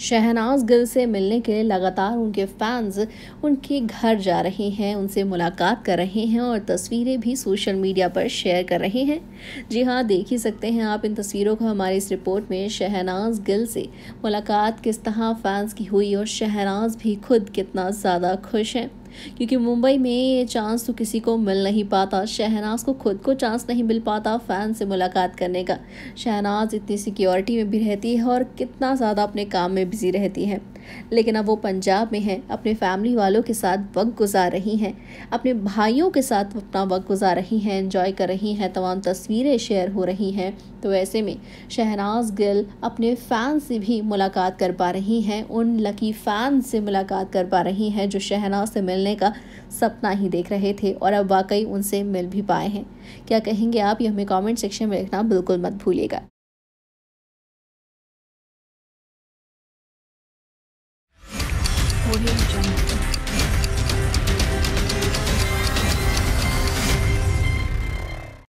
शहनाज गिल से मिलने के लिए लगातार उनके फैंस उनके घर जा रहे हैं उनसे मुलाकात कर रहे हैं और तस्वीरें भी सोशल मीडिया पर शेयर कर रहे हैं जी हाँ देख ही सकते हैं आप इन तस्वीरों को हमारी इस रिपोर्ट में शहनाज गिल से मुलाकात किस तरह फैंस की हुई और शहनाज भी खुद कितना ज़्यादा खुश हैं क्योंकि मुंबई में ये चांस तो किसी को मिल नहीं पाता शहनाज को खुद को चांस नहीं मिल पाता फ़ैन से मुलाकात करने का शहनाज इतनी सिक्योरिटी में भी रहती है और कितना ज़्यादा अपने काम में बिज़ी रहती है लेकिन अब वो पंजाब में हैं अपने फैमिली वालों के साथ वक्त गुजार रही हैं अपने भाइयों के साथ अपना वक्त गुजार रही हैं इन्जॉय कर रही हैं तमाम तस्वीरें शेयर हो रही हैं तो ऐसे में शहनाज गिल अपने फ़ैन से भी मुलाकात कर पा रही हैं उन लकी फ़ैन से मुलाकात कर पा रही हैं जो शहनाज से मिलने मिलने का सपना ही देख रहे थे और अब वाकई उनसे मिल भी पाए हैं क्या कहेंगे आप ये हमें कमेंट सेक्शन में लिखना बिल्कुल मत भूलिएगा